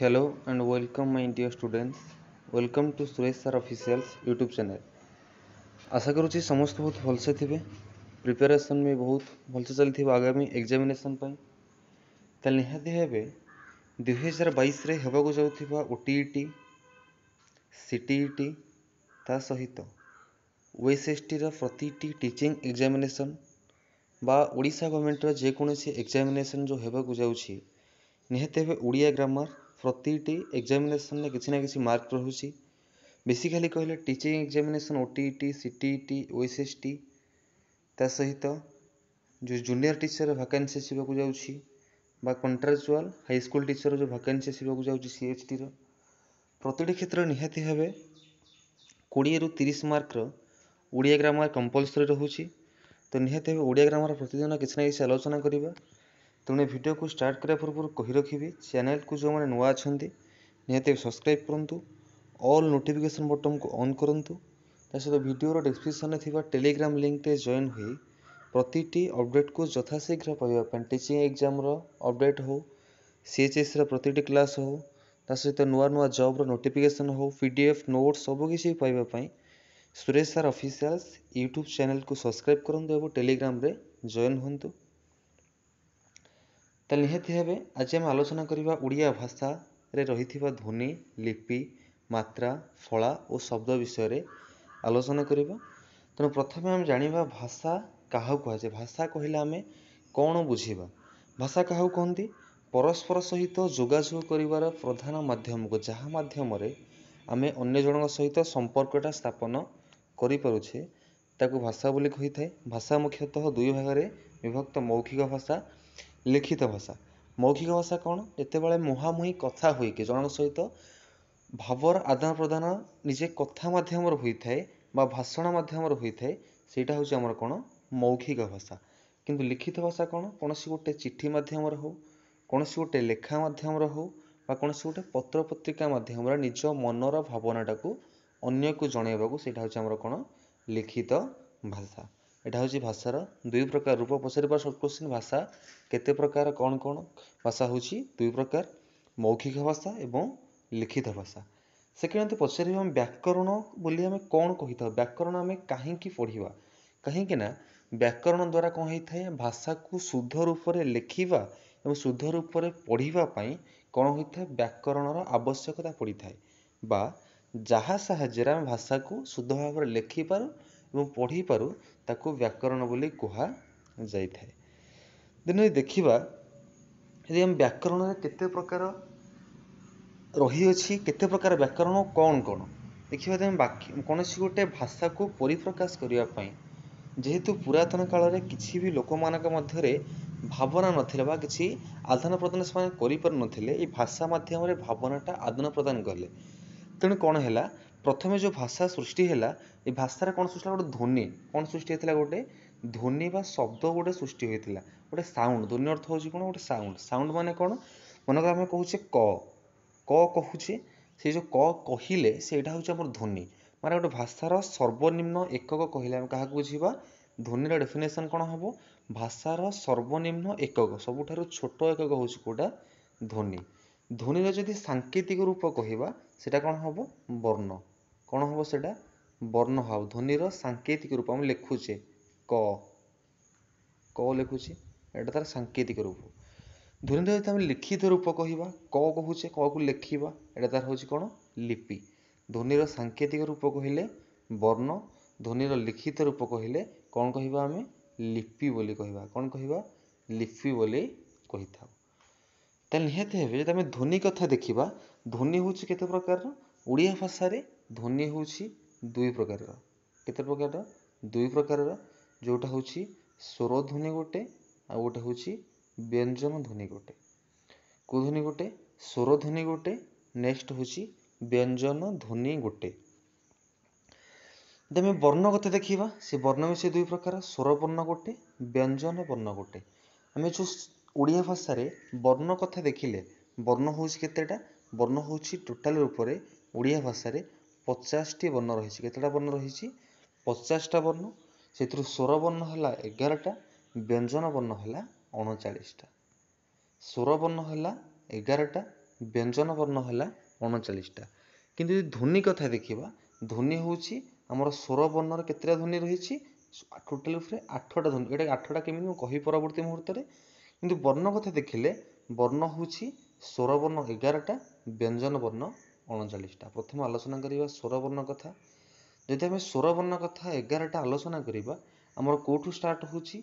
Hello and welcome my dear students. Welcome to Suresh Sir Officials YouTube channel. আশা କରୁଛି ସମସ୍ତେ ବହୁତ ଭଲସେ ଥିବେ ପ୍ରିପାରେସନ୍ ବି ବହୁତ ଭଲସେ ଚାଲିଥିବ ଆଗାମୀ ଏକ୍ଜାମିନେସନ୍ ପାଇଁ ତାହେଲେ ନିହାତି ଭାବେ ଦୁଇହଜାର ବାଇଶରେ ହେବାକୁ ଯାଉଥିବା ଓ T E T C T E ଟି ତା ସହିତ ଓ ଏସ୍ ଏସ୍ ଟିର ପ୍ରତିଟି ଟିଚିଂ ଏକ୍ଜାମିନେସନ୍ ବା ଓଡ଼ିଶା ଗଭର୍ଣ୍ଣମେଣ୍ଟର ଯେକୌଣସି ଏକ୍ଜାମିନେସନ୍ ଯେଉଁ ହେବାକୁ ଯାଉଛି ନିହାତି ଭାବେ ଓଡ଼ିଆ ଗ୍ରାମାର୍ ପ୍ରତିଟି ଏକ୍ଜାମିନେସନ୍ରେ କିଛି ନା କିଛି ମାର୍କ ରହୁଛି ବେସିକାଲି କହିଲେ teaching examination O T E T C T E T O S S T ତା ସହିତ ଯେଉଁ ଜୁନିୟର୍ ଟିଚର୍ ଭାକାନ୍ସି ଆସିବାକୁ ଯାଉଛି ବା କଣ୍ଟ୍ରାଚୁଆଲ୍ ହାଇସ୍କୁଲ୍ ଟିଚର୍ ଯେଉଁ ଭାକାନ୍ସି ଆସିବାକୁ ଯାଉଛି ସି ଏଚ୍ ଟିର ପ୍ରତିଟି କ୍ଷେତ୍ରରେ ନିହାତି ଭାବେ କୋଡ଼ିଏରୁ ତିରିଶ ମାର୍କର ଓଡ଼ିଆ ଗ୍ରାମାର୍ କମ୍ପଲ୍ସରୀ ରହୁଛି ତ ନିହାତି ଭାବେ ଓଡ଼ିଆ ଗ୍ରାମାର୍ ପ୍ରତିଦିନ କିଛି ନା କିଛି ଆଲୋଚନା କରିବା तेणु भिडियो को स्टार्ट करा पूर्व कही रखी चेल को जो मैंने नुआ अच्छा निहते सब्सक्राइब करूँ अल नोटिफिकेशन बटन को अन् करूँ ता सहित भिडर डिस्क्रिपन टेलीग्राम लिंक में जॉन हो प्रति अबडेट को यथाशीघ्र पाइबा टीचिंग एग्जाम अबडेट हो सी एच एस रती क्लास हो सहित नुआ नुआ जब रोटिफिकेसन हो पी डी एफ नोट सबकि पाइबापी Suresh sir official YouTube channel को सब्सक्राइब करूँ और टेलीग्राम जॉन हूँ ତାହେଲେ ନିହାତି ଭାବେ ଆଜି ଆମେ ଆଲୋଚନା କରିବା ଓଡ଼ିଆ ଭାଷାରେ ରହିଥିବା ଧ୍ୱନି ଲିପି ମାତ୍ରା ଫଳା ଓ ଶବ୍ଦ ବିଷୟରେ ଆଲୋଚନା କରିବା ତେଣୁ ପ୍ରଥମେ ଆମେ ଜାଣିବା ଭାଷା କାହାକୁ କୁହାଯାଏ ଭାଷା କହିଲେ ଆମେ କ'ଣ ବୁଝିବା ଭାଷା କାହାକୁ କହନ୍ତି ପରସ୍ପର ସହିତ ଯୋଗାଯୋଗ କରିବାର ପ୍ରଧାନ ମାଧ୍ୟମକୁ ଯାହା ମାଧ୍ୟମରେ ଆମେ ଅନ୍ୟ ଜଣଙ୍କ ସହିତ ସମ୍ପର୍କଟା ସ୍ଥାପନ କରିପାରୁଛେ ତାକୁ ଭାଷା ବୋଲି କହିଥାଏ ଭାଷା ମୁଖ୍ୟତଃ ଦୁଇ ଭାଗରେ ବିଭକ୍ତ ମୌଖିକ ଭାଷା ଲିଖିତ ଭାଷା ମୌଖିକ ଭାଷା କ'ଣ ଯେତେବେଳେ ମୁହାଁମୁହିଁ କଥା ହୋଇକି ଜଣଙ୍କ ସହିତ ଭାବର ଆଦାନ ପ୍ରଦାନ ନିଜେ କଥା ମାଧ୍ୟମରେ ହୋଇଥାଏ ବା ଭାଷଣ ମାଧ୍ୟମରେ ହୋଇଥାଏ ସେଇଟା ହେଉଛି ଆମର କ'ଣ ମୌଖିକ ଭାଷା କିନ୍ତୁ ଲିଖିତ ଭାଷା କ'ଣ କୌଣସି ଗୋଟେ ଚିଠି ମାଧ୍ୟମରେ ହେଉ କୌଣସି ଗୋଟେ ଲେଖା ମାଧ୍ୟମରେ ହେଉ ବା କୌଣସି ଗୋଟେ ପତ୍ର ପତ୍ରିକା ମାଧ୍ୟମରେ ନିଜ ମନର ଭାବନାଟାକୁ ଅନ୍ୟକୁ ଜଣାଇବାକୁ ସେଇଟା ହେଉଛି ଆମର କ'ଣ ଲିଖିତ ଭାଷା ଏଇଟା ହେଉଛି ଭାଷାର ଦୁଇ ପ୍ରକାର ରୂପ ପଚାରିବା ସର୍ଟ କୋଶ୍ଚିନ୍ ଭାଷା କେତେ ପ୍ରକାର କ'ଣ କ'ଣ ଭାଷା ହେଉଛି ଦୁଇ ପ୍ରକାର ମୌଖିକ ଭାଷା ଏବଂ ଲିଖିତ ଭାଷା ସେକେଣ୍ଡ ଯଦି ପଚାରିବା ଆମେ ବ୍ୟାକରଣ ବୋଲି ଆମେ କ'ଣ କହିଥାଉ ବ୍ୟାକରଣ ଆମେ କାହିଁକି ପଢ଼ିବା କାହିଁକି ନା ବ୍ୟାକରଣ ଦ୍ୱାରା କ'ଣ ହେଇଥାଏ ଭାଷାକୁ ଶୁଦ୍ଧ ରୂପରେ ଲେଖିବା ଏବଂ ଶୁଦ୍ଧ ରୂପରେ ପଢ଼ିବା ପାଇଁ କ'ଣ ହୋଇଥାଏ ବ୍ୟାକରଣର ଆବଶ୍ୟକତା ପଡ଼ିଥାଏ ବା ଯାହା ସାହାଯ୍ୟରେ ଆମେ ଭାଷାକୁ ଶୁଦ୍ଧ ଭାବରେ ଲେଖିପାରୁ ଏବଂ ପଢ଼ିପାରୁ ତାକୁ ବ୍ୟାକରଣ ବୋଲି କୁହାଯାଇଥାଏ ଦେନ୍ ଯଦି ଦେଖିବା ଯଦି ଆମେ ବ୍ୟାକରଣରେ କେତେ ପ୍ରକାର ରହିଅଛି କେତେ ପ୍ରକାର ବ୍ୟାକରଣ କ'ଣ କ'ଣ ଦେଖିବା ଯଦି ଆମେ କୌଣସି ଗୋଟେ ଭାଷାକୁ ପରିପ୍ରକାଶ କରିବା ପାଇଁ ଯେହେତୁ ପୁରାତନ କାଳରେ କିଛି ବି ଲୋକମାନଙ୍କ ମଧ୍ୟରେ ଭାବନା ନଥିଲା ବା କିଛି ଆଦାନ ପ୍ରଦାନ ସେମାନେ କରିପାରୁନଥିଲେ ଏଇ ଭାଷା ମାଧ୍ୟମରେ ଭାବନାଟା ଆଦାନ ପ୍ରଦାନ କଲେ ତେଣୁ କ'ଣ ହେଲା ପ୍ରଥମେ ଯେଉଁ ଭାଷା ସୃଷ୍ଟି ହେଲା ଏ ଭାଷାର କ'ଣ ସୃଷ୍ଟି ହେଲା ଗୋଟେ ଧ୍ୱନି କ'ଣ ସୃଷ୍ଟି ହେଇଥିଲା ଗୋଟେ ଧ୍ୱନି ବା ଶବ୍ଦ ଗୋଟେ ସୃଷ୍ଟି ହୋଇଥିଲା ଗୋଟେ ସାଉଣ୍ଡ ଧ୍ୱନି ଅର୍ଥ ହେଉଛି କ'ଣ ଗୋଟେ ସାଉଣ୍ଡ ସାଉଣ୍ଡ ମାନେ କ'ଣ ମନେକର ଆମେ କହୁଛେ କ କ କହୁଛେ ସେ ଯେଉଁ କ କହିଲେ ସେଇଟା ହେଉଛି ଆମର ଧ୍ୱନି ମାନେ ଗୋଟେ ଭାଷାର ସର୍ବନିମ୍ନ ଏକକ କହିଲେ ଆମେ କାହାକୁ ବୁଝିବା ଧ୍ୱନିର ଡେଫିନେସନ୍ କ'ଣ ହେବ ଭାଷାର ସର୍ବନିମ୍ନ ଏକକ ସବୁଠାରୁ ଛୋଟ ଏକକ ହେଉଛି କେଉଁଟା ଧ୍ୱନି ଧ୍ୱନିର ଯଦି ସାଙ୍କେତିକ ରୂପ କହିବା ସେଇଟା କ'ଣ ହେବ ବର୍ଣ୍ଣ କ'ଣ ହେବ ସେଇଟା ବର୍ଣ୍ଣ ହେବ ଧ୍ୱନିର ସାଙ୍କେତିକ ରୂପ ଆମେ ଲେଖୁଛେ କ କ ଲେଖୁଛେ ଏଇଟା ତା'ର ସାଙ୍କେତିକ ରୂପ ଧ୍ୱନି ଯଦି ଆମେ ଲିଖିତ ରୂପ କହିବା କ କହୁଛେ କକୁ ଲେଖିବା ଏଇଟା ତା'ର ହେଉଛି କ'ଣ ଲିପି ଧ୍ୱନିର ସାଙ୍କେତିକ ରୂପ କହିଲେ ବର୍ଣ୍ଣ ଧ୍ୱନିର ଲିଖିତ ରୂପ କହିଲେ କ'ଣ କହିବା ଆମେ ଲିପି ବୋଲି କହିବା କ'ଣ କହିବା ଲିପି ବୋଲି କହିଥାଉ ତାହେଲେ ନିହାତି ଭାବେ ଯଦି ଆମେ ଧ୍ୱନି କଥା ଦେଖିବା ଧ୍ୱନି ହେଉଛି କେତେ ପ୍ରକାରର ଓଡ଼ିଆ ଭାଷାରେ ଧ୍ୱନି ହେଉଛି ଦୁଇ ପ୍ରକାରର କେତେ ପ୍ରକାରର ଦୁଇ ପ୍ରକାରର ଯେଉଁଟା ହେଉଛି ସ୍ୱର ଧ୍ୱନି ଗୋଟେ ଆଉ ଗୋଟେ ହେଉଛି ବ୍ୟଞ୍ଜନ ଧ୍ୱନି ଗୋଟେ କେଉଁ ଧ୍ୱନି ଗୋଟେ ସ୍ୱର ଧ୍ୱନି ଗୋଟେ ନେକ୍ସଟ୍ ହେଉଛି ବ୍ୟଞ୍ଜନ ଧ୍ୱନି ଗୋଟେ ତେବେ ବର୍ଣ୍ଣ କଥା ଦେଖିବା ସେ ବର୍ଣ୍ଣ ବି ସେ ଦୁଇ ପ୍ରକାର ସ୍ୱର ବର୍ଣ୍ଣ ଗୋଟେ ବ୍ୟଞ୍ଜନ ବର୍ଣ୍ଣ ଗୋଟେ ଆମେ ଯେଉଁ ଓଡ଼ିଆ ଭାଷାରେ ବର୍ଣ୍ଣ କଥା ଦେଖିଲେ ବର୍ଣ୍ଣ ହେଉଛି କେତେଟା ବର୍ଣ୍ଣ ହେଉଛି ଟୋଟାଲ୍ ରୂପରେ ଓଡ଼ିଆ ଭାଷାରେ ପଚାଶଟି ବର୍ଣ୍ଣ ରହିଛି କେତେଟା ବର୍ଣ୍ଣ ରହିଛି ପଚାଶଟା ବର୍ଣ୍ଣ ସେଥିରୁ ସ୍ୱର ବର୍ଣ୍ଣ ହେଲା ଏଗାରଟା ବ୍ୟଞ୍ଜନ ବର୍ଣ୍ଣ ହେଲା ଅଣଚାଳିଶଟା ସ୍ୱର ବର୍ଣ୍ଣ ହେଲା ଏଗାରଟା ବ୍ୟଞ୍ଜନ ବର୍ଣ୍ଣ ହେଲା ଅଣଚାଳିଶଟା କିନ୍ତୁ ଯଦି ଧ୍ୱନି କଥା ଦେଖିବା ଧ୍ୱନି ହେଉଛି ଆମର ସ୍ୱର ବର୍ଣ୍ଣର କେତେଟା ଧ୍ୱନି ରହିଛି ଟୋଟାଲ ଉପରେ ଆଠଟା ଧ୍ୱନି ଏଇଟା ଆଠଟା କେମିତି ମୁଁ କହିବି ପରବର୍ତ୍ତୀ ମୁହୂର୍ତ୍ତରେ କିନ୍ତୁ ବର୍ଣ୍ଣ କଥା ଦେଖିଲେ ବର୍ଣ୍ଣ ହେଉଛି ସ୍ୱର ବର୍ଣ୍ଣ ଏଗାରଟା ବ୍ୟଞ୍ଜନ ବର୍ଣ୍ଣ ଅଣଚାଳିଶଟା ପ୍ରଥମେ ଆଲୋଚନା କରିବା ସ୍ୱରବର୍ଣ୍ଣ କଥା ଯଦି ଆମେ ସ୍ୱରବର୍ଣ୍ଣ କଥା ଏଗାରଟା ଆଲୋଚନା କରିବା ଆମର କେଉଁଠୁ ଷ୍ଟାର୍ଟ ହେଉଛି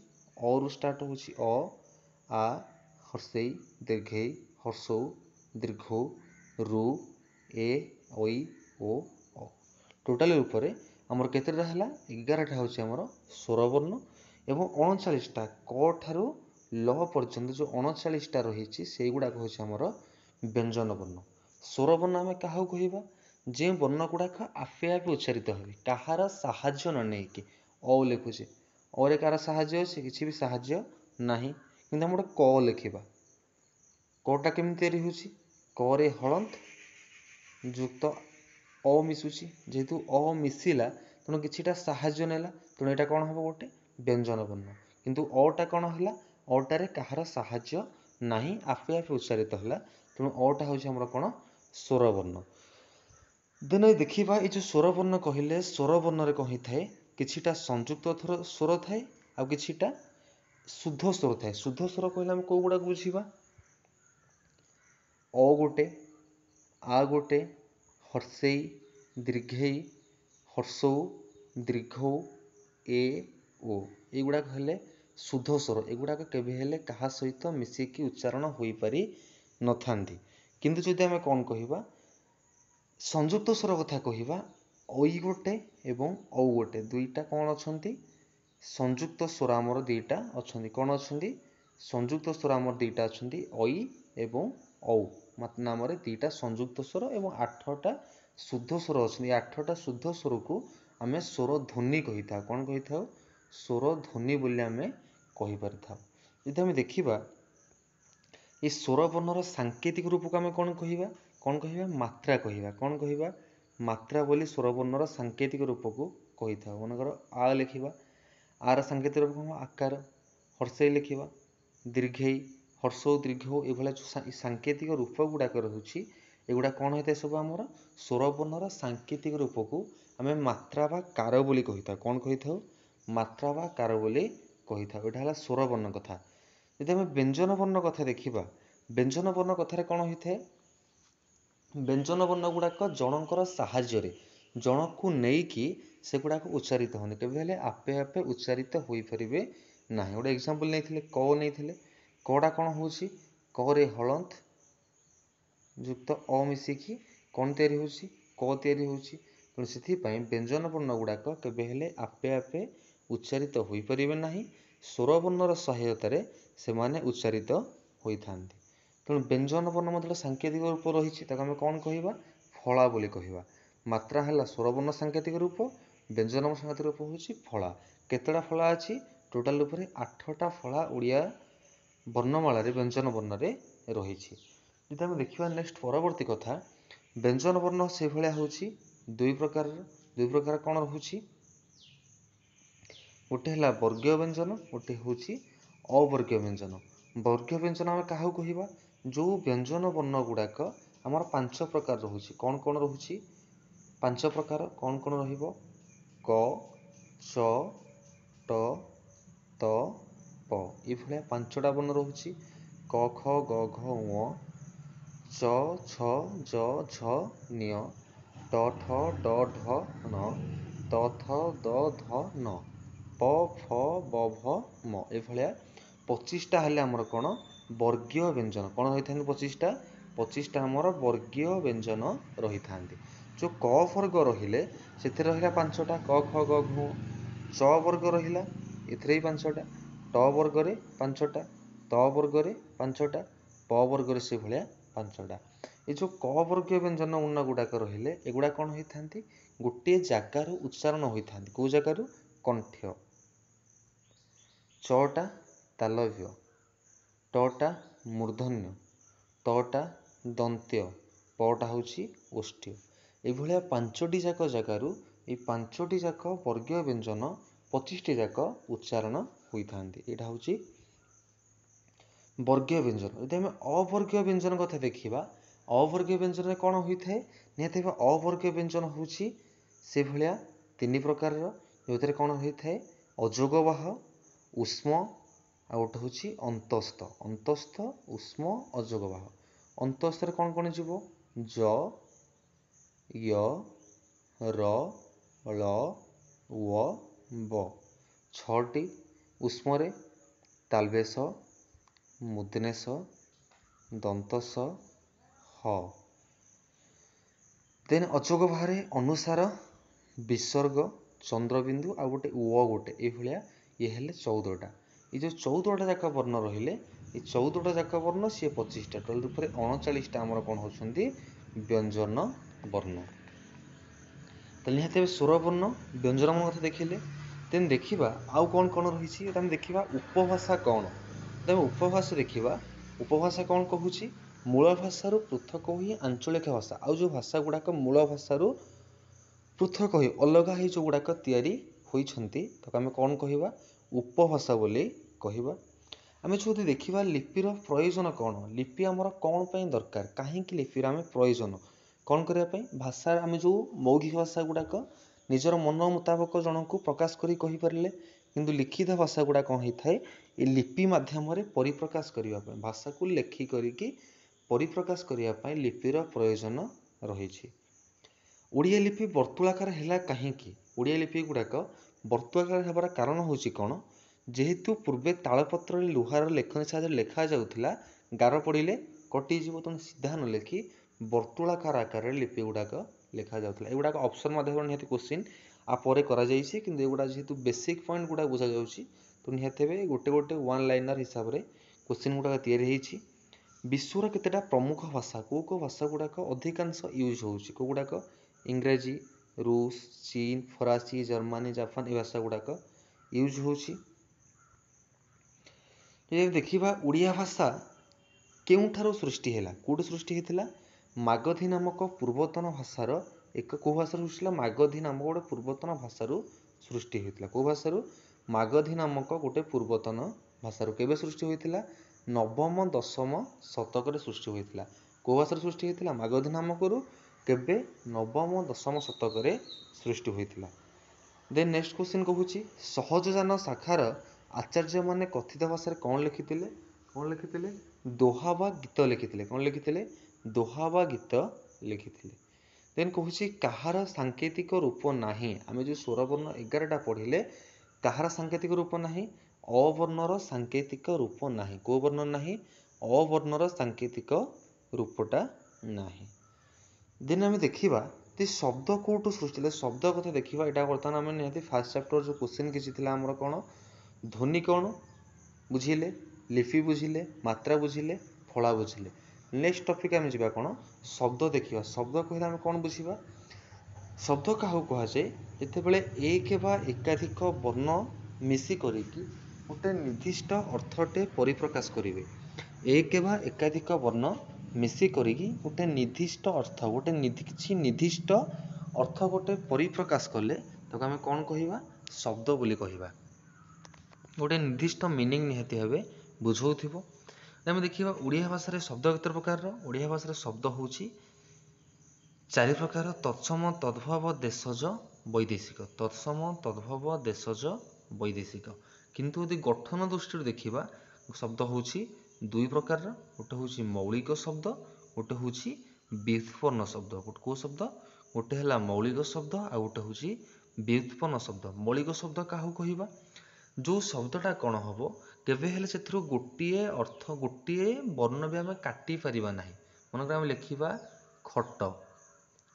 ଅରୁ ଷ୍ଟାର୍ଟ ହେଉଛି ଅ ଆ ହର୍ଷେଇ ଦୀର୍ଘେଇ ହର୍ଷଉ ଦୀର୍ଘଉ ରୁ ଏ ଐ ଓ ଅ ଟୋଟାଲି ଉପରେ ଆମର କେତେଟା ହେଲା ଏଗାରଟା ହେଉଛି ଆମର ସ୍ୱରବର୍ଣ୍ଣ ଏବଂ ଅଣଚାଳିଶଟା କ ଠାରୁ ଲ ପର୍ଯ୍ୟନ୍ତ ଯେଉଁ ଅଣଚାଳିଶଟା ରହିଛି ସେଇଗୁଡ଼ାକ ହେଉଛି ଆମର ବ୍ୟଞ୍ଜନ ବର୍ଣ୍ଣ ସ୍ୱର ଆମେ କାହାକୁ କହିବା ଯେଉଁ ବର୍ଣ୍ଣ ଗୁଡ଼ାକ ଆପେ ଆପେ ଉଚ୍ଚାରିତ ହେବେ କାହାର ସାହାଯ୍ୟ ନ ନେଇକି ଅ ଲେଖୁଛେ ଅରେ କାହାର ସାହାଯ୍ୟ ଅଛି କିଛି ବି ସାହାଯ୍ୟ ନାହିଁ କିନ୍ତୁ ଆମେ ଗୋଟେ କ ଲେଖିବା କଟା କେମିତି ତିଆରି ହେଉଛି କରେ ହଳନ୍ତ ଯୁକ୍ତ ଅ ମିଶୁଛି ଯେହେତୁ ଅ ମିଶିଲା ତେଣୁ କିଛିଟା ସାହାଯ୍ୟ ନେଲା ତେଣୁ ଏଇଟା କ'ଣ ହେବ ଗୋଟେ ବ୍ୟଞ୍ଜନ ବର୍ଣ୍ଣ କିନ୍ତୁ ଅଟା କ'ଣ ହେଲା ଅ ଅଟାରେ କାହାର ସାହାଯ୍ୟ ନାହିଁ ଆପେ ଆପେ ଉଚ୍ଚାରିତ ହେଲା ତେଣୁ ଅଟା ହେଉଛି ଆମର କ'ଣ ସ୍ୱରବର୍ଣ୍ଣ ଦେନ ଦେଖିବା ଏ ଯେଉଁ ସ୍ୱରବର୍ଣ୍ଣ କହିଲେ ସ୍ୱରବର୍ଣ୍ଣରେ କ'ଣ ହେଇଥାଏ କିଛିଟା ସଂଯୁକ୍ତ ଥର ସ୍ୱର ଥାଏ ଆଉ କିଛିଟା ଶୁଦ୍ଧ ସ୍ୱର ଥାଏ ଶୁଦ୍ଧ ସ୍ୱର କହିଲେ ଆମେ କେଉଁ ଗୁଡ଼ାକୁ ବୁଝିବା ଅ ଗୋଟେ ଆ ଗୋଟେ ହର୍ଷେଇ ଦୀର୍ଘେଇ ହର୍ଷଉ ଦୀର୍ଘ ଏ ଓ ଏଗୁଡ଼ାକ ହେଲେ ଶୁଦ୍ଧ ସ୍ୱର ଏଗୁଡ଼ାକ କେବେ ହେଲେ କାହା ସହିତ ମିଶିକି ଉଚ୍ଚାରଣ ହୋଇପାରି ନଥାନ୍ତି କିନ୍ତୁ ଯଦି ଆମେ କ'ଣ କହିବା ସଂଯୁକ୍ତ ସ୍ୱର କଥା କହିବା ଐ ଗୋଟେ ଏବଂ ଔ ଗୋଟେ ଦୁଇଟା କ'ଣ ଅଛନ୍ତି ସଂଯୁକ୍ତ ସ୍ୱର ଆମର ଦୁଇଟା ଅଛନ୍ତି କ'ଣ ଅଛନ୍ତି ସଂଯୁକ୍ତ ସ୍ୱର ଆମର ଦୁଇଟା ଅଛନ୍ତି ଐ ଏବଂ ଔ ନାମରେ ଦୁଇଟା ସଂଯୁକ୍ତ ସ୍ୱର ଏବଂ ଆଠଟା ଶୁଦ୍ଧ ସ୍ୱର ଅଛନ୍ତି ଆଠଟା ଶୁଦ୍ଧ ସ୍ୱରକୁ ଆମେ ସ୍ୱର ଧ୍ୱନି କହିଥାଉ କ'ଣ କହିଥାଉ ସ୍ୱର ଧ୍ୱନି ବୋଲି ଆମେ କହିପାରିଥାଉ ଯଦି ଆମେ ଦେଖିବା ଏ ସ୍ୱରବର୍ଣ୍ଣର ସାଙ୍କେତିକ ରୂପକୁ ଆମେ କ'ଣ କହିବା କ'ଣ କହିବା ମାତ୍ରା କହିବା କ'ଣ କହିବା ମାତ୍ରା ବୋଲି ସ୍ୱରବର୍ଣ୍ଣର ସାଙ୍କେତିକ ରୂପକୁ କହିଥାଉ ମନେକର ଆ ଲେଖିବା ଆର ସାଙ୍କେତିକ ରୂପ କ'ଣ ଆକାର ହର୍ଷେଇ ଲେଖିବା ଦୀର୍ଘେଇ ହର୍ଷଉ ଦୀର୍ଘଉ ଏଭଳିଆ ସାଙ୍କେତିକ ରୂପ ଗୁଡ଼ାକ ରହୁଛି ଏଗୁଡ଼ା କ'ଣ ହୋଇଥାଏ ସବୁ ଆମର ସ୍ୱରବର୍ଣ୍ଣର ସାଙ୍କେତିକ ରୂପକୁ ଆମେ ମାତ୍ରା ବା କାର ବୋଲି କହିଥାଉ କ'ଣ କହିଥାଉ ମାତ୍ରା ବା କାର ବୋଲି କହିଥାଉ ଏଇଟା ହେଲା ସ୍ୱରବର୍ଣ୍ଣ କଥା ଯଦି ଆମେ ବ୍ୟଞ୍ଜନ ବର୍ଣ୍ଣ କଥା ଦେଖିବା ବ୍ୟଞ୍ଜନବର୍ଣ୍ଣ କଥାରେ କ'ଣ ହୋଇଥାଏ ବର୍ଣ୍ଣ ଗୁଡ଼ାକ ଜଣଙ୍କର ସାହାଯ୍ୟରେ ଜଣକୁ ନେଇକି ସେଗୁଡ଼ାକ ଉଚ୍ଚାରିତ ହୁଅନ୍ତି କେବେ ହେଲେ ଆପେ ଆପେ ଉଚ୍ଚାରିତ ହୋଇପାରିବେ ନାହିଁ ଗୋଟେ ଏକ୍ସାମ୍ପଲ୍ ନେଇଥିଲେ କ ନେଇଥିଲେ କଡ଼ା କ'ଣ ହେଉଛି କରେ ହଳନ୍ତ ଯୁକ୍ତ ଅ ମିଶିକି କ'ଣ ତିଆରି ହେଉଛି କ ତିଆରି ହେଉଛି ତେଣୁ ସେଥିପାଇଁ ବ୍ୟଞ୍ଜନ ବର୍ଣ୍ଣ ଗୁଡ଼ାକ କେବେ ହେଲେ ଆପେ ଆପେ ଉଚ୍ଚାରିତ ହୋଇପାରିବେ ନାହିଁ ସ୍ୱରବର୍ଣ୍ଣର ସହାୟତାରେ ସେମାନେ ଉଚ୍ଚାରିତ ହୋଇଥାନ୍ତି ତେଣୁ ବ୍ୟଞ୍ଜନ ବର୍ଣ୍ଣ ମଧ୍ୟରେ ସାଙ୍କେତିକ ରୂପ ରହିଛି ତାକୁ ଆମେ କ'ଣ କହିବା ଫଳା ବୋଲି କହିବା ମାତ୍ରା ହେଲା ସ୍ୱରବର୍ଣ୍ଣ ସାଙ୍କେତିକ ରୂପ ବ୍ୟଞ୍ଜନ ସାଙ୍କେତିକ ରୂପ ହେଉଛି ଫଳା କେତେଟା ଫଳା ଅଛି ଟୋଟାଲ ଉପରେ ଆଠଟା ଫଳା ଓଡ଼ିଆ ବର୍ଣ୍ଣମାଳାରେ ବ୍ୟଞ୍ଜନ ବର୍ଣ୍ଣରେ ରହିଛି ଯଦି ଆମେ ଦେଖିବା ନେକ୍ସଟ ପରବର୍ତ୍ତୀ କଥା ବ୍ୟଞ୍ଜନ ବର୍ଣ୍ଣ ସେଭଳିଆ ହେଉଛି ଦୁଇ ପ୍ରକାର ଦୁଇ ପ୍ରକାର କ'ଣ ରହୁଛି ଗୋଟେ ହେଲା ବର୍ଗୀୟ ବ୍ୟଞ୍ଜନ ଗୋଟେ ହେଉଛି ଅବର୍ଗୀୟ ବ୍ୟଞ୍ଜନ ବର୍ଗୀୟ ବ୍ୟଞ୍ଜନ ଆମେ କାହାକୁ କହିବା ଯେଉଁ ବ୍ୟଞ୍ଜନ ବର୍ଣ୍ଣ ଗୁଡ଼ାକ ଆମର ପାଞ୍ଚ ପ୍ରକାର ରହୁଛି କ'ଣ କ'ଣ ରହୁଛି ପାଞ୍ଚ ପ୍ରକାର କ'ଣ କ'ଣ ରହିବ କ ଚ ଟ ତ ପ ଏଇଭଳିଆ ପାଞ୍ଚଟା ବର୍ଣ୍ଣ ରହୁଛି କ ଖ ଗ ଘ ଙ ଚ ଛ ଜ ଝ ନିୟ ଟ ଠ ଡ ଢ ନ ତ ଥ ଦ ଧ ନ ପ ଫ ବ ଭ ମ ଏଭଳିଆ ପଚିଶଟା ହେଲେ ଆମର କ'ଣ ବର୍ଗୀୟ ବ୍ୟଞ୍ଜନ କ'ଣ ରହିଥାନ୍ତି ପଚିଶଟା ପଚିଶଟା ଆମର ବର୍ଗୀୟ ବ୍ୟଞ୍ଜନ ରହିଥାନ୍ତି ଯେଉଁ କ ବର୍ଗ ରହିଲେ ସେଥିରେ ରହିଲା ପାଞ୍ଚଟା କ ଖ ଗ ଘୁ ଚ ବର୍ଗ ରହିଲା ଏଥିରେ ବି ପାଞ୍ଚଟା ଟ ବର୍ଗରେ ପାଞ୍ଚଟା ତ ବର୍ଗରେ ପାଞ୍ଚଟା ପ ବର୍ଗରେ ସେଭଳିଆ ପାଞ୍ଚଟା ଏ ଯେଉଁ କ ବର୍ଗୀୟ ବ୍ୟଞ୍ଜନ ଉନ୍ନ ଗୁଡ଼ାକ ରହିଲେ ଏଗୁଡ଼ା କ'ଣ ହୋଇଥାନ୍ତି ଗୋଟିଏ ଜାଗାରୁ ଉଚ୍ଚାରଣ ହୋଇଥାନ୍ତି କେଉଁ ଜାଗାରୁ କଣ୍ଠ ଚଟା ତାଲବ୍ୟ ଟଟା ମୂର୍ଦ୍ଧନ୍ୟ ତଟା ଦନ୍ତ୍ୟ ପଟା ହେଉଛି ଓଷ୍ଠ୍ୟ ଏଇଭଳିଆ ପାଞ୍ଚଟି ଯାକ ଜାଗାରୁ ଏଇ ପାଞ୍ଚଟି ଯାକ ବର୍ଗୀୟ ବ୍ୟଞ୍ଜନ ପଚିଶଟି ଯାକ ଉଚ୍ଚାରଣ ହୋଇଥାନ୍ତି ଏଇଟା ହେଉଛି ବର୍ଗୀୟ ବ୍ୟଞ୍ଜନ ଯଦି ଆମେ ଅବର୍ଗୀୟ ବ୍ୟଞ୍ଜନ କଥା ଦେଖିବା ଅବର୍ଗୀୟ ବ୍ୟଞ୍ଜନରେ କ'ଣ ହୋଇଥାଏ ନିହାତି ଭାବେ ଅବର୍ଗୀୟ ବ୍ୟଞ୍ଜନ ହେଉଛି ସେଭଳିଆ ତିନି ପ୍ରକାରର ଯେଉଁଥିରେ କ'ଣ ହୋଇଥାଏ ଅଯୋଗବାହ ଉଷ୍ମ ଆଉ ଗୋଟେ ହେଉଛି ଅନ୍ତସ୍ଥ ଅନ୍ତସ୍ଥ ଉଷ୍ମ ଅଯୋଗବାହ ଅନ୍ତସ୍ଥରେ କ'ଣ କ'ଣ ଯିବ ଜ ୟ ର ଳ ୱ ବ ଛଅଟି ଉଷ୍ମରେ ତାଲବେଶ ମୁଦନେଶ ଦନ୍ତସ ହ ଦେନ୍ ଅଯୋଗ ଅନୁସାର ବିସର୍ଗ ଚନ୍ଦ୍ରବିନ୍ଦୁ ଆଉ ଗୋଟେ ୱ ଗୋଟେ ଏଇଭଳିଆ ଇଏ ହେଲେ ଚଉଦଟା ଏଇ ଯେଉଁ ଚଉଦଟା ଯାକ ବର୍ଣ୍ଣ ରହିଲେ ଏଇ ଚଉଦଟା ଯାକ ବର୍ଣ୍ଣ ସିଏ ପଚିଶଟା ଟ୍ୱେଲ୍ଥ ରୂପରେ ଅଣଚାଳିଶଟା ଆମର କ'ଣ ହେଉଛନ୍ତି ବ୍ୟଞ୍ଜନ ବର୍ଣ୍ଣ ତାହେଲେ ନିହାତି ଏବେ ସ୍ୱରବର୍ଣ୍ଣ ବ୍ୟଞ୍ଜନବର୍ଣ୍ଣ କଥା ଦେଖିଲେ ତେଣୁ ଦେଖିବା ଆଉ କ'ଣ କ'ଣ ରହିଛି ଏଟା ଆମେ ଦେଖିବା ଉପଭାଷା କ'ଣ ତେବେ ଉପଭାଷା ଦେଖିବା ଉପଭାଷା କ'ଣ କହୁଛି ମୂଳ ଭାଷାରୁ ପୃଥକ ହୋଇ ଆଞ୍ଚଳିକ ଭାଷା ଆଉ ଯେଉଁ ଭାଷା ଗୁଡ଼ାକ ମୂଳ ଭାଷାରୁ ପୃଥକ ହୋଇ ଅଲଗା ହେଇ ଯେଉଁ ଗୁଡ଼ାକ ତିଆରି ହୋଇଛନ୍ତି ତାକୁ ଆମେ କ'ଣ କହିବା ଉପଭାଷା ବୋଲି କହିବା ଆମେ ଯଦି ଦେଖିବା ଲିପିର ପ୍ରୟୋଜନ କ'ଣ ଲିପି ଆମର କ'ଣ ପାଇଁ ଦରକାର କାହିଁକି ଲିପିର ଆମେ ପ୍ରୟୋଜନ କ'ଣ କରିବା ପାଇଁ ଭାଷା ଆମେ ଯେଉଁ ମୌଖିକ ଭାଷା ଗୁଡ଼ାକ ନିଜର ମନ ମୁତାବକ ଜଣଙ୍କୁ ପ୍ରକାଶ କରି କହିପାରିଲେ କିନ୍ତୁ ଲିଖିତ ଭାଷା ଗୁଡ଼ା କ'ଣ ହେଇଥାଏ ଏ ଲିପି ମାଧ୍ୟମରେ ପରିପ୍ରକାଶ କରିବା ପାଇଁ ଭାଷାକୁ ଲେଖି କରିକି ପରିପ୍ରକାଶ କରିବା ପାଇଁ ଲିପିର ପ୍ରୟୋଜନ ରହିଛି ଓଡ଼ିଆ ଲିପି ବର୍ତ୍ତୁଳାକାର ହେଲା କାହିଁକି ଓଡ଼ିଆ ଲିପି ଗୁଡ଼ାକ ବର୍ତ୍ତୁଳାକାର ହେବାର କାରଣ ହେଉଛି କ'ଣ ଯେହେତୁ ପୂର୍ବେ ତାଳପତ୍ରରେ ଲୁହାର ଲେଖନୀ ସାହାଯ୍ୟରେ ଲେଖାଯାଉଥିଲା ଗାର ପଡ଼ିଲେ କଟିଯିବ ତେଣୁ ସିଧା ନ ଲେଖି ବର୍ତ୍ତୁଳାକାର ଆକାରରେ ଲିପି ଗୁଡ଼ାକ ଲେଖାଯାଉଥିଲା ଏଗୁଡ଼ାକ ଅପସନ୍ ମାଧ୍ୟମରେ ନିହାତି କୋଶ୍ଚିନ୍ ଆ ପରେ କରାଯାଇଛି କିନ୍ତୁ ଏଗୁଡ଼ା ଯେହେତୁ ବେସିକ୍ ପଏଣ୍ଟ ଗୁଡ଼ା ବୁଝାଯାଉଛି ତ ନିହାତି ଭାବେ ଗୋଟେ ଗୋଟେ ୱାନ୍ ଲାଇନର୍ ହିସାବରେ କୋଶ୍ଚିନ୍ ଗୁଡ଼ାକ ତିଆରି ହେଇଛି ବିଶ୍ୱର କେତେଟା ପ୍ରମୁଖ ଭାଷା କେଉଁ କେଉଁ ଭାଷା ଗୁଡ଼ାକ ଅଧିକାଂଶ ୟୁଜ୍ ହେଉଛି ଗୁଡ଼ାକ ଇଂରାଜୀ ରୁଷ ଚୀନ ଫରାସୀ ଜର୍ମାନୀ ଜାପାନ ଏ ଭାଷା ଗୁଡ଼ାକ ୟୁଜ୍ ହେଉଛି ଯଦି ଦେଖିବା ଓଡ଼ିଆ ଭାଷା କେଉଁଠାରୁ ସୃଷ୍ଟି ହେଲା କେଉଁଠୁ ସୃଷ୍ଟି ହେଇଥିଲା ମାଗଧୀ ନାମକ ପୂର୍ବତନ ଭାଷାର ଏକ କେଉଁ ଭାଷାରୁ ସୃଷ୍ଟି ହେଲା ମାଗଧୀ ନାମକ ଗୋଟେ ପୂର୍ବତନ ଭାଷାରୁ ସୃଷ୍ଟି ହୋଇଥିଲା କେଉଁ ଭାଷାରୁ ମାଗଧୀ ନାମକ ଗୋଟେ ପୂର୍ବତନ ଭାଷାରୁ କେବେ ସୃଷ୍ଟି ହୋଇଥିଲା ନବମ ଦଶମ ଶତକରେ ସୃଷ୍ଟି ହୋଇଥିଲା କେଉଁ ଭାଷାରୁ ସୃଷ୍ଟି ହୋଇଥିଲା ମାଗଧୀ ନାମକରୁ କେବେ ନବମ ଦଶମ ଶତକରେ ସୃଷ୍ଟି ହୋଇଥିଲା ଦେନ୍ ନେକ୍ସଟ କୋଶ୍ଚିନ୍ କହୁଛି ସହଜଯାନ ଶାଖାର ଆଚାର୍ଯ୍ୟମାନେ କଥିତ ଭାଷାରେ କ'ଣ ଲେଖିଥିଲେ କ'ଣ ଲେଖିଥିଲେ ଦୋହା ବା ଗୀତ ଲେଖିଥିଲେ କ'ଣ ଲେଖିଥିଲେ ଦୋହା ବା ଗୀତ ଲେଖିଥିଲେ ଦେନ୍ କହୁଛି କାହାର ସାଙ୍କେତିକ ରୂପ ନାହିଁ ଆମେ ଯେଉଁ ସ୍ୱରବର୍ଣ୍ଣ ଏଗାରଟା ପଢ଼ିଲେ କାହାର ସାଙ୍କେତିକ ରୂପ ନାହିଁ ଅବର୍ଣ୍ଣର ସାଙ୍କେତିକ ରୂପ ନାହିଁ କେଉଁ ବର୍ଣ୍ଣ ନାହିଁ ଅବର୍ଣ୍ଣର ସାଙ୍କେତିକ ରୂପଟା ନାହିଁ ଦେନ୍ ଆମେ ଦେଖିବା ଯେ ଶବ୍ଦ କେଉଁଠୁ ସୃଷ୍ଟି ହେଲା ଶବ୍ଦ କଥା ଦେଖିବା ଏଇଟା ବର୍ତ୍ତମାନ ଆମେ ନିହାତି ଫାଷ୍ଟ ଚାପ୍ଟର ଯେଉଁ କୋଶ୍ଚିନ୍ କିଛି ଥିଲା ଆମର କ'ଣ ଧ୍ୱନି କ'ଣ ବୁଝିଲେ ଲିପି ବୁଝିଲେ ମାତ୍ରା ବୁଝିଲେ ଫଳା ବୁଝିଲେ ନେକ୍ସଟ୍ ଟପିକ୍ ଆମେ ଯିବା କ'ଣ ଶବ୍ଦ ଦେଖିବା ଶବ୍ଦ କହିଲେ ଆମେ କ'ଣ ବୁଝିବା ଶବ୍ଦ କାହାକୁ କୁହାଯାଏ ଯେତେବେଳେ ଏକ ବା ଏକାଧିକ ବର୍ଣ୍ଣ ମିଶି କରିକି ଗୋଟେ ନିର୍ଦ୍ଦିଷ୍ଟ ଅର୍ଥଟେ ପରିପ୍ରକାଶ କରିବେ ଏକ ବା ଏକାଧିକ ବର୍ଣ୍ଣ ମିଶି କରିକି ଗୋଟେ ନିର୍ଦ୍ଦିଷ୍ଟ ଅର୍ଥ ଗୋଟେ କିଛି ନିର୍ଦ୍ଦିଷ୍ଟ ଅର୍ଥ ଗୋଟେ ପରିପ୍ରକାଶ କଲେ ତାକୁ ଆମେ କ'ଣ କହିବା ଶବ୍ଦ ବୋଲି କହିବା ଗୋଟେ ନିର୍ଦ୍ଦିଷ୍ଟ ମିନିଂ ନିହାତି ଭାବେ ବୁଝାଉଥିବ ଆମେ ଦେଖିବା ଓଡ଼ିଆ ଭାଷାରେ ଶବ୍ଦ କେତେ ପ୍ରକାରର ଓଡ଼ିଆ ଭାଷାରେ ଶବ୍ଦ ହେଉଛି ଚାରି ପ୍ରକାର ତତ୍ସମ ତଦ୍ଭବ ଦେଶଜ ବୈଦେଶିକ ତତ୍ସମ ତଦ୍ଭବ ଦେଶଜ ବୈଦେଶିକ କିନ୍ତୁ ଯଦି ଗଠନ ଦୃଷ୍ଟିରୁ ଦେଖିବା ଶବ୍ଦ ହେଉଛି ଦୁଇ ପ୍ରକାରର ଗୋଟେ ହେଉଛି ମୌଳିକ ଶବ୍ଦ ଗୋଟେ ହେଉଛି ବ୍ୟୁତ୍ପନ୍ନ ଶବ୍ଦ ଗୋଟେ କେଉଁ ଶବ୍ଦ ଗୋଟେ ହେଲା ମୌଳିକ ଶବ୍ଦ ଆଉ ଗୋଟେ ହେଉଛି ବ୍ୟୁତ୍ପନ୍ନ ଶବ୍ଦ ମୌଳିକ ଶବ୍ଦ କାହାକୁ କହିବା ଯେଉଁ ଶବ୍ଦଟା କ'ଣ ହେବ କେବେ ହେଲେ ସେଥିରୁ ଗୋଟିଏ ଅର୍ଥ ଗୋଟିଏ ବର୍ଣ୍ଣ ବି ଆମେ କାଟିପାରିବା ନାହିଁ ମନେକର ଆମେ ଲେଖିବା ଖଟ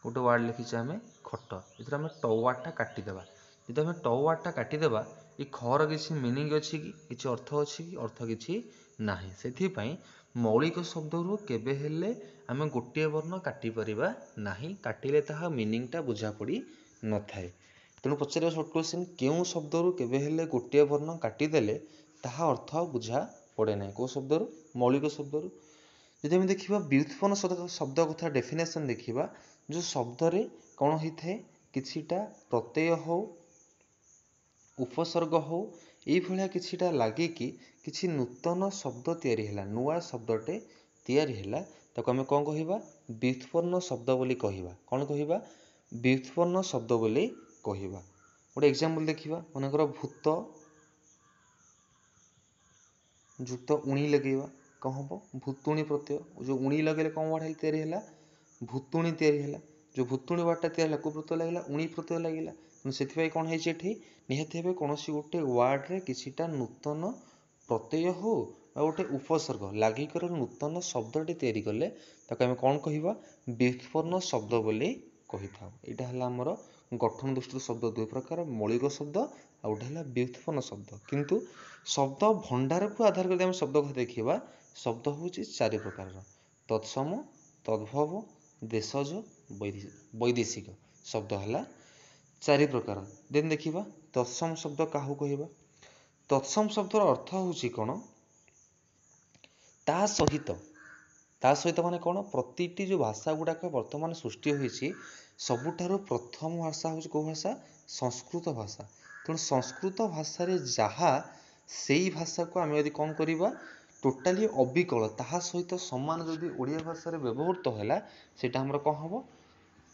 ଗୋଟେ ୱାର୍ଡ଼ ଲେଖିଛେ ଆମେ ଖଟ ଏଥିରେ ଆମେ ଟ ୱାର୍ଡ଼ଟା କାଟିଦେବା ଯଦି ଆମେ ଟ ୱାର୍ଡ଼ଟା କାଟିଦେବା ଏ ଖର କିଛି ମିନିଂ ଅଛି କି କିଛି ଅର୍ଥ ଅଛି କି ଅର୍ଥ କିଛି ନାହିଁ ସେଥିପାଇଁ ମୌଳିକ ଶବ୍ଦରୁ କେବେ ହେଲେ ଆମେ ଗୋଟିଏ ବର୍ଣ୍ଣ କାଟିପାରିବା ନାହିଁ କାଟିଲେ ତାହା ମିନିଂଟା ବୁଝା ପଡ଼ି ନଥାଏ ତେଣୁ ପଚାରିବା ସର୍ଟ କ୍ୱେଶ୍ଚିନ୍ କେଉଁ ଶବ୍ଦରୁ କେବେ ହେଲେ ଗୋଟିଏ ବର୍ଣ୍ଣ କାଟିଦେଲେ ତାହା ଅର୍ଥ ବୁଝା ପଡ଼େ ନାହିଁ କେଉଁ ଶବ୍ଦରୁ ମୌଳିକ ଶବ୍ଦରୁ ଯଦି ଆମେ ଦେଖିବା ବ୍ୟୁତ୍ପନ୍ନ ଶବ୍ଦ କଥା ଡେଫିନେସନ୍ ଦେଖିବା ଯେଉଁ ଶବ୍ଦରେ କ'ଣ ହୋଇଥାଏ କିଛିଟା ପ୍ରତ୍ୟୟ ହେଉ ଉପସର୍ଗ ହେଉ ଏଇଭଳିଆ କିଛିଟା ଲାଗିକି କିଛି ନୂତନ ଶବ୍ଦ ତିଆରି ହେଲା ନୂଆ ଶବ୍ଦଟେ ତିଆରି ହେଲା ତାକୁ ଆମେ କ'ଣ କହିବା ବ୍ୟୁତ୍ପନ୍ନ ଶବ୍ଦ ବୋଲି କହିବା କ'ଣ କହିବା ବ୍ୟୁତ୍ପନ୍ନ ଶବ୍ଦ ବୋଲି କହିବା ଗୋଟେ ଏକ୍ଜାମ୍ପଲ୍ ଦେଖିବା ମନେକର ଭୂତ ଯୁକ୍ତ ଉଣି ଲଗାଇବା କ'ଣ ହେବ ଭୂତୁଣି ପ୍ରତ୍ୟୟ ଯେଉଁ ଉଣି ଲଗାଇଲେ କ'ଣ ୱାର୍ଡ଼ ତିଆରି ହେଲା ଭୂତୁଣି ତିଆରି ହେଲା ଯେଉଁ ଭୂତୁଣି ୱାର୍ଡ଼ଟା ତିଆରି ହେଲା କେଉଁ ପ୍ରତ୍ୟୟ ଲାଗିଲା ଉଣି ପ୍ରତ୍ୟୟ ଲାଗିଲା ତେଣୁ ସେଥିପାଇଁ କ'ଣ ହେଇଛି ଏଠି ନିହାତି ଭାବେ କୌଣସି ଗୋଟେ ୱାର୍ଡ଼ରେ କିଛିଟା ନୂତନ ପ୍ରତ୍ୟୟ ହଉ ବା ଗୋଟେ ଉପସର୍ଗ ଲାଗିକରି ନୂତନ ଶବ୍ଦଟି ତିଆରି କଲେ ତାକୁ ଆମେ କ'ଣ କହିବା ବ୍ୟୁତ୍ପନ୍ନ ଶବ୍ଦ ବୋଲି କହିଥାଉ ଏଇଟା ହେଲା ଆମର ଗଠନ ଦୃଷ୍ଟିରୁ ଶବ୍ଦ ଦୁଇ ପ୍ରକାର ମୌଳିକ ଶବ୍ଦ ଆଉ ଗୋଟେ ହେଲା ବ୍ୟୁତ୍ପନ୍ନ ଶବ୍ଦ କିନ୍ତୁ ଶବ୍ଦ ଭଣ୍ଡାରକୁ ଆଧାର କରି ଆମେ ଶବ୍ଦ କଥା ଦେଖିବା ଶବ୍ଦ ହେଉଛି ଚାରି ପ୍ରକାରର ତତ୍ସମ ତଦ୍ଭବ ଦେଶଜ ବୈଦେଶିକ ଶବ୍ଦ ହେଲା ଚାରି ପ୍ରକାର ଦେନ୍ ଦେଖିବା ତତ୍ସମ ଶବ୍ଦ କାହାକୁ କହିବା ତତ୍ସମ ଶବ୍ଦର ଅର୍ଥ ହେଉଛି କ'ଣ ତା ସହିତ ତା ସହିତ ମାନେ କ'ଣ ପ୍ରତିଟି ଯେଉଁ ଭାଷା ଗୁଡ଼ାକ ବର୍ତ୍ତମାନ ସୃଷ୍ଟି ହୋଇଛି ସବୁଠାରୁ ପ୍ରଥମ ଭାଷା ହେଉଛି କେଉଁ ଭାଷା ସଂସ୍କୃତ ଭାଷା ତେଣୁ ସଂସ୍କୃତ ଭାଷାରେ ଯାହା ସେଇ ଭାଷାକୁ ଆମେ ଯଦି କ'ଣ କରିବା ଟୋଟାଲି ଅବିକଳ ତାହା ସହିତ ସମାନ ଯଦି ଓଡ଼ିଆ ଭାଷାରେ ବ୍ୟବହୃତ ହେଲା ସେଇଟା ଆମର କ'ଣ ହେବ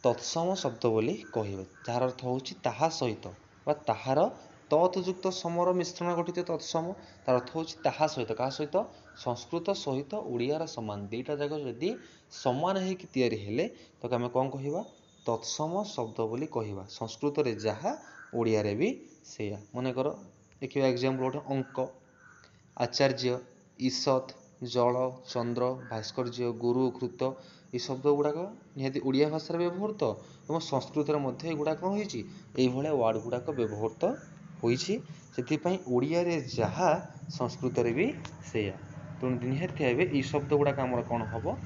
ତତ୍ସମ ଶବ୍ଦ ବୋଲି କହିବେ ଯାହାର ଅର୍ଥ ହେଉଛି ତାହା ସହିତ ବା ତାହାର ତତ୍ଯୁକ୍ତ ସମର ମିଶ୍ରଣ ଘଟିଥିବ ତତ୍ସମ ତା'ର ଅର୍ଥ ହେଉଛି ତାହା ସହିତ କାହା ସହିତ ସଂସ୍କୃତ ସହିତ ଓଡ଼ିଆର ସମାନ ଦୁଇଟା ଯାକ ଯଦି ସମାନ ହେଇକି ତିଆରି ହେଲେ ତାକୁ ଆମେ କ'ଣ କହିବା ତତ୍ସମ ଶବ୍ଦ ବୋଲି କହିବା ସଂସ୍କୃତରେ ଯାହା ଓଡ଼ିଆରେ ବି ସେଇଆ ମନେକର ଦେଖିବା ଏକ୍ଜାମ୍ପଲ୍ ଗୋଟେ ଅଙ୍କ ଆଚାର୍ଯ୍ୟ ଈଶତ ଜଳ ଚନ୍ଦ୍ର ଭାସ୍କର୍ଯ୍ୟ ଗୁରୁ କୃତ ଏ ଶବ୍ଦ ଗୁଡ଼ାକ ନିହାତି ଓଡ଼ିଆ ଭାଷାରେ ବ୍ୟବହୃତ ଏବଂ ସଂସ୍କୃତରେ ମଧ୍ୟ ଏଗୁଡ଼ାକ ହୋଇଛି ଏଇଭଳିଆ ୱାର୍ଡ଼ ଗୁଡ଼ାକ ବ୍ୟବହୃତ ହୋଇଛି ସେଥିପାଇଁ ଓଡ଼ିଆରେ ଯାହା ସଂସ୍କୃତରେ ବି ସେଇଆ ତେଣୁ ନିହାତି ଭାବେ ଏଇ ଶବ୍ଦ ଗୁଡ଼ାକ ଆମର କ'ଣ ହେବ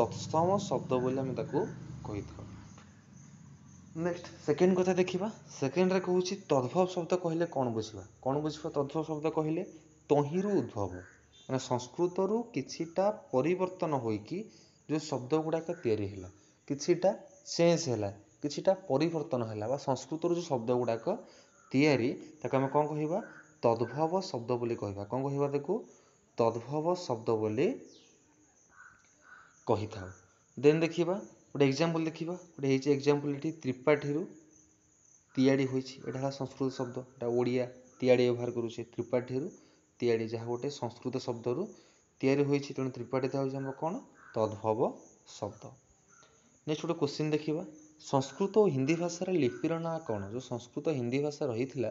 ତତ୍ସମ ଶବ୍ଦ ବୋଲି ଆମେ ତାକୁ କହିଥାଉ ନେକ୍ସଟ ସେକେଣ୍ଡ କଥା ଦେଖିବା ସେକେଣ୍ଡରେ କହୁଛି ତଦ୍ଭବ ଶବ୍ଦ କହିଲେ କ'ଣ ବୁଝିବା କ'ଣ ବୁଝିବା ତଦ୍ଭବ ଶବ୍ଦ କହିଲେ ତହିଁରୁ ଉଦ୍ଭବ ମାନେ ସଂସ୍କୃତରୁ କିଛିଟା ପରିବର୍ତ୍ତନ ହୋଇକି ଯେଉଁ ଶବ୍ଦ ଗୁଡ଼ାକ ତିଆରି ହେଲା କିଛିଟା ଚେଞ୍ଜ ହେଲା କିଛିଟା ପରିବର୍ତ୍ତନ ହେଲା ବା ସଂସ୍କୃତରୁ ଯେଉଁ ଶବ୍ଦ ଗୁଡ଼ାକ ତିଆରି ତାକୁ ଆମେ କ'ଣ କହିବା ତଦ୍ଭବ ଶବ୍ଦ ବୋଲି କହିବା କ'ଣ କହିବା ତାକୁ ତଦ୍ଭବ ଶବ୍ଦ ବୋଲି କହିଥାଉ ଦେନ୍ ଦେଖିବା ଗୋଟେ ଏକ୍ଜାମ୍ପଲ୍ ଦେଖିବା ଗୋଟେ ହେଇଛି ଏକ୍ଜାମ୍ପଲ୍ ଏଠି ତ୍ରିପାଠୀରୁ ତିଆରି ହୋଇଛି ଏଇଟା ହେଲା ସଂସ୍କୃତ ଶବ୍ଦ ଏଇଟା ଓଡ଼ିଆ ତିଆରି ବ୍ୟବହାର କରୁଛି ତ୍ରିପାଠୀରୁ ତିଆରି ଯାହା ଗୋଟେ ସଂସ୍କୃତ ଶବ୍ଦରୁ ତିଆରି ହୋଇଛି ତେଣୁ ତ୍ରିପାଠୀ ତା ହେଉଛି ଆମର କ'ଣ ତଦ୍ଭବ ଶବ୍ଦ ନେକ୍ସଟ୍ ଗୋଟେ କୋଶ୍ଚିନ୍ ଦେଖିବା ସଂସ୍କୃତ ଓ ହିନ୍ଦୀ ଭାଷାର ଲିପିର ନାଁ କ'ଣ ଯେଉଁ ସଂସ୍କୃତ ହିନ୍ଦୀ ଭାଷା ରହିଥିଲା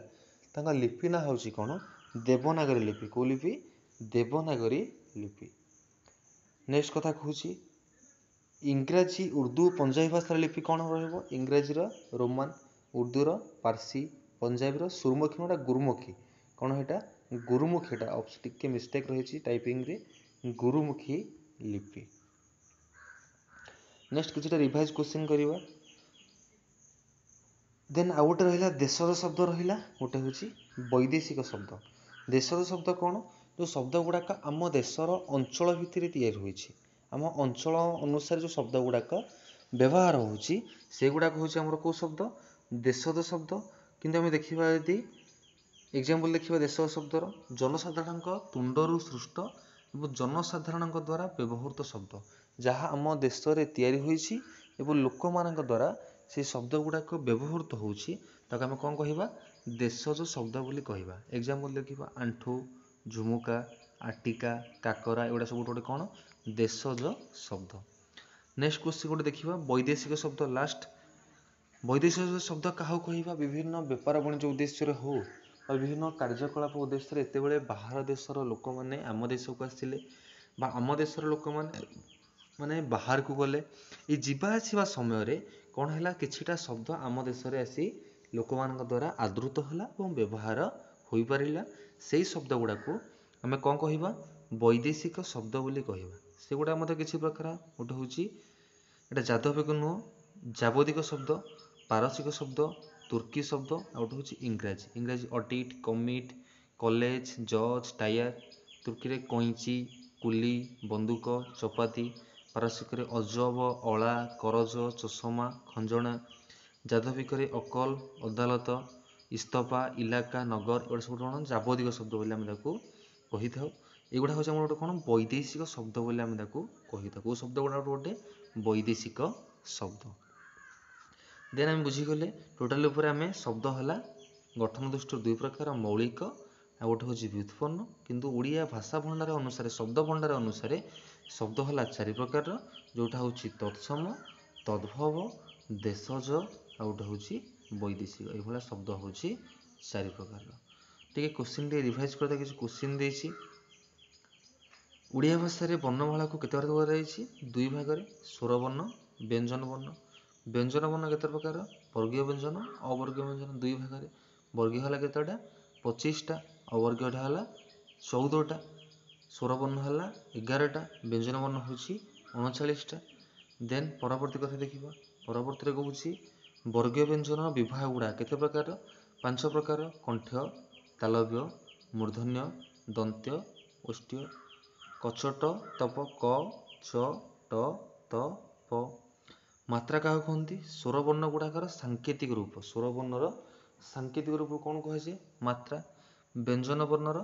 ତାଙ୍କ ଲିପି ନାଁ ହେଉଛି କ'ଣ ଦେବନାଗରୀ ଲିପି କେଉଁ ଲିପି ଦେବନାଗରୀ ଲିପି ନେକ୍ସଟ୍ କଥା କହୁଛି ଇଂରାଜୀ ଉର୍ଦ୍ଦୁ ପଞ୍ଜାବୀ ଭାଷାରେ ଲିପି କ'ଣ ରହିବ ଇଂରାଜୀର ରୋମାନ ଉର୍ଦ୍ଦୁର ପାର୍ସୀ ପଞ୍ଜାବୀର ସୁରମୁଖୀ ନୁହଁ ଗୁରୁମୁଖୀ କ'ଣ ହେଇଟା ଗୁରୁମୁଖୀ ଏଇଟା ଟିକେ ମିଷ୍ଟେକ୍ ରହିଛି ଟାଇପିଂରେ ଗୁରୁମୁଖୀ ଲିପି ନେକ୍ସଟ୍ କିଛିଟା ରିଭାଇଜ୍ କୋଶ୍ଚିନ୍ କରିବା ଦେନ୍ ଆଉ ଗୋଟେ ରହିଲା ଦେଶର ଶବ୍ଦ ରହିଲା ଗୋଟେ ହେଉଛି ବୈଦେଶିକ ଶବ୍ଦ ଦେଶର ଶବ୍ଦ କ'ଣ ଯେଉଁ ଶବ୍ଦ ଗୁଡ଼ାକ ଆମ ଦେଶର ଅଞ୍ଚଳ ଭିତରେ ତିଆରି ହୋଇଛି ଆମ ଅଞ୍ଚଳ ଅନୁସାରେ ଯେଉଁ ଶବ୍ଦ ଗୁଡ଼ାକ ବ୍ୟବହାର ହେଉଛି ସେଗୁଡ଼ାକ ହେଉଛି ଆମର କେଉଁ ଶବ୍ଦ ଦେଶଦ ଶବ୍ଦ କିନ୍ତୁ ଆମେ ଦେଖିବା ଯଦି ଏକ୍ଜାମ୍ପଲ୍ ଦେଖିବା ଦେଶ ଶବ୍ଦର ଜନସାଧାରଣଙ୍କ ତୁଣ୍ଡରୁ ସୃଷ୍ଟ ଏବଂ ଜନସାଧାରଣଙ୍କ ଦ୍ୱାରା ବ୍ୟବହୃତ ଶବ୍ଦ ଯାହା ଆମ ଦେଶରେ ତିଆରି ହୋଇଛି ଏବଂ ଲୋକମାନଙ୍କ ଦ୍ୱାରା ସେ ଶବ୍ଦ ଗୁଡ଼ାକ ବ୍ୟବହୃତ ହେଉଛି ତାକୁ ଆମେ କ'ଣ କହିବା ଦେଶଜ ଶବ୍ଦ ବୋଲି କହିବା ଏକ୍ଜାମ୍ପଲ୍ ଦେଖିବା ଆଣ୍ଠୁ ଝୁମୁକା ଆଟିକା କାକରା ଏଗୁଡ଼ା ସବୁ ଗୋଟେ ଗୋଟେ କ'ଣ ଦେଶଜ ଶବ୍ଦ ନେକ୍ସଟ କୋଶ୍ଚିନ୍ ଗୋଟେ ଦେଖିବା ବୈଦେଶିକ ଶବ୍ଦ ଲାଷ୍ଟ ବୈଦେଶିକ ଶବ୍ଦ କାହାକୁ କହିବା ବିଭିନ୍ନ ବେପାର ବାଣିଜ୍ୟ ଉଦ୍ଦେଶ୍ୟରେ ହେଉ ବା ବିଭିନ୍ନ କାର୍ଯ୍ୟକଳାପ ଉଦ୍ଦେଶ୍ୟରେ ଏତେବେଳେ ବାହାର ଦେଶର ଲୋକମାନେ ଆମ ଦେଶକୁ ଆସିଲେ ବା ଆମ ଦେଶର ଲୋକମାନେ ମାନେ ବାହାରକୁ ଗଲେ ଏ ଯିବା ଆସିବା ସମୟରେ କ'ଣ ହେଲା କିଛିଟା ଶବ୍ଦ ଆମ ଦେଶରେ ଆସି ଲୋକମାନଙ୍କ ଦ୍ୱାରା ଆଦୃତ ହେଲା ଏବଂ ବ୍ୟବହାର ହୋଇପାରିଲା ସେଇ ଶବ୍ଦ ଗୁଡ଼ାକୁ ଆମେ କ'ଣ କହିବା ବୈଦେଶିକ ଶବ୍ଦ ବୋଲି କହିବା ସେଗୁଡ଼ା ମଧ୍ୟ କିଛି ପ୍ରକାର ଗୋଟେ ହେଉଛି ଏଇଟା ଯାଦବିକ ନୁହଁ ଯାବତିକ ଶବ୍ଦ ପାରସିକ ଶବ୍ଦ ତୁର୍କୀ ଶବ୍ଦ ଆଉ ଗୋଟେ ହେଉଛି ଇଂରାଜୀ ଇଂରାଜୀ ଅଡ଼ିଟ୍ କମିଟ୍ କଲେଜ ଜଜ୍ ଟାୟାର ତୁର୍କୀରେ କଇଁଚି କୁଲି ବନ୍ଧୁକ ଚପାତି ପାରସିକରେ ଅଜବ ଅଳା କରଜ ଚଷମା ଖଞ୍ଜଣା ଯାଦବିକରେ ଅକଲ ଅଦାଲତ ଇସ୍ତଫା ଇଲାକା ନଗର ଏଗୁଡ଼ା ସବୁ କ'ଣ ଯାବଦିକ ଶବ୍ଦ ବୋଲି ଆମେ ତାକୁ କହିଥାଉ ଏଗୁଡ଼ା ହେଉଛି ଆମର ଗୋଟେ କ'ଣ ବୈଦେଶିକ ଶବ୍ଦ ବୋଲି ଆମେ ତାକୁ କହିଥାଉ କେଉଁ ଶବ୍ଦ ଗୁଡ଼ାକ ଗୋଟେ ବୈଦେଶିକ ଶବ୍ଦ ଦେନ୍ ଆମେ ବୁଝିଗଲେ ଟୋଟାଲ ଉପରେ ଆମେ ଶବ୍ଦ ହେଲା ଗଠନ ଦୃଷ୍ଟିରୁ ଦୁଇ ପ୍ରକାର ମୌଳିକ ଆଉ ଗୋଟେ ହେଉଛି ବ୍ୟୁତ୍ପନ୍ନ କିନ୍ତୁ ଓଡ଼ିଆ ଭାଷା ଭଣ୍ଡାର ଅନୁସାରେ ଶବ୍ଦ ଭଣ୍ଡାର ଅନୁସାରେ ଶବ୍ଦ ହେଲା ଚାରି ପ୍ରକାରର ଯେଉଁଟା ହେଉଛି ତତ୍ସମ ତଦ୍ଭବ ଦେଶଜ ଆଉ ଗୋଟେ ହେଉଛି ବୈଦେଶିକ ଏଇଭଳିଆ ଶବ୍ଦ ହେଉଛି ଚାରି ପ୍ରକାରର ଟିକେ କୋଶ୍ଚିନ୍ ଟିକେ ରିଭାଇଜ୍ କରିଦେବା କିଛି କୋଶ୍ଚିନ୍ ଦେଇଛି ଓଡ଼ିଆ ଭାଷାରେ ବର୍ଣ୍ଣମାଳାକୁ କେତେ ଭାଗରେ କୁହାଯାଇଛି ଦୁଇ ଭାଗରେ ସ୍ୱର ବର୍ଣ୍ଣ ବ୍ୟଞ୍ଜନ ବର୍ଣ୍ଣ ବ୍ୟଞ୍ଜନ ବର୍ଣ୍ଣ କେତେ ପ୍ରକାର ବର୍ଗୀୟ ବ୍ୟଞ୍ଜନ ଅବର୍ଗୀୟ ବ୍ୟଞ୍ଜନ ଦୁଇ ଭାଗରେ ବର୍ଗୀୟ ହେଲା କେତେଟା ପଚିଶଟା ଅବର୍ଗୀୟଟା ହେଲା ଚଉଦଟା ସ୍ୱରବର୍ଣ୍ଣ ହେଲା ଏଗାରଟା ବ୍ୟଞ୍ଜନ ବର୍ଣ୍ଣ ହେଉଛି ଅଣଚାଳିଶଟା ଦେନ୍ ପରବର୍ତ୍ତୀ କଥା ଦେଖିବା ପରବର୍ତ୍ତୀରେ କହୁଛି ବର୍ଗୀୟ ବ୍ୟଞ୍ଜନ ବିବାହ ଗୁଡ଼ା କେତେ ପ୍ରକାର ପାଞ୍ଚ ପ୍ରକାର କଣ୍ଠ ତାଲବ୍ୟ ମୂର୍ଦ୍ଧନ୍ୟ ଦନ୍ତ୍ୟ ଓଷ୍ଠ୍ୟ କଛ ଟ ତପ କ ଛ ଟ ତ ପ ମାତ୍ରା କାହାକୁ କହନ୍ତି ସ୍ୱରବର୍ଣ୍ଣ ଗୁଡ଼ାକର ସାଙ୍କେତିକ ରୂପ ସ୍ୱରବର୍ଣ୍ଣର ସାଙ୍କେତିକ ରୂପ କ'ଣ କୁହାଯାଏ ମାତ୍ରା ବ୍ୟଞ୍ଜନ ବର୍ଣ୍ଣର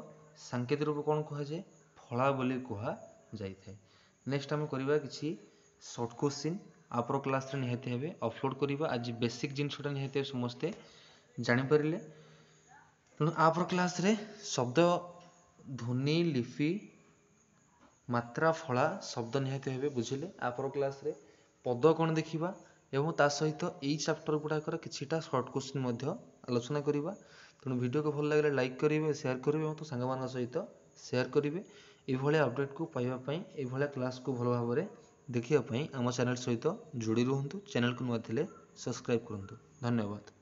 ସାଙ୍କେତିକ ରୂପ କ'ଣ କୁହାଯାଏ ଫଳା ବୋଲି କୁହାଯାଇଥାଏ ନେକ୍ସଟ ଆମେ କରିବା କିଛି ସର୍ଟ କୋଶ୍ଚିନ୍ ଆପର ক্লাসে ନିହାତି ଭାବେ অপলোড କରିବା ଆଜି বেসিক ଜିନିଷଟା ନିହାତି হবে সমস্তে জাঁপারে তেমন আপর ক্লাসে শব্দ ধ্বনি লিপি ମାତ୍ରା ଫଳା ଶବ୍ଦ ନିହାତି ଭାବେ ବୁଝିଲେ ଆ ପର କ୍ଲାସ୍ରେ ପଦ କ'ଣ ଦେଖିବା ଏବଂ ତା ସହିତ ଏଇ ଚାପ୍ଟର ଗୁଡ଼ାକର କିଛିଟା ସର୍ଟ କୋଶ୍ଚିନ୍ ମଧ୍ୟ ଆଲୋଚନା କରିବା ତେଣୁ ଭିଡ଼ିଓକୁ ଭଲ ଲାଗିଲେ ଲାଇକ୍ କରିବେ ସେୟାର କରିବେ ଏବଂ ସାଙ୍ଗମାନଙ୍କ ସହିତ ସେୟାର କରିବେ ଏଭଳିଆ ଅପଡ଼େଟ୍କୁ ପାଇବା ପାଇଁ ଏଭଳିଆ କ୍ଲାସ୍କୁ ଭଲ ଭାବରେ ଦେଖିବା ପାଇଁ ଆମ ଚ୍ୟାନେଲ୍ ସହିତ ଯୋଡ଼ି ରୁହନ୍ତୁ ଚ୍ୟାନେଲ୍କୁ ନୂଆ ଥିଲେ ସବସ୍କ୍ରାଇବ୍ କରନ୍ତୁ ଧନ୍ୟବାଦ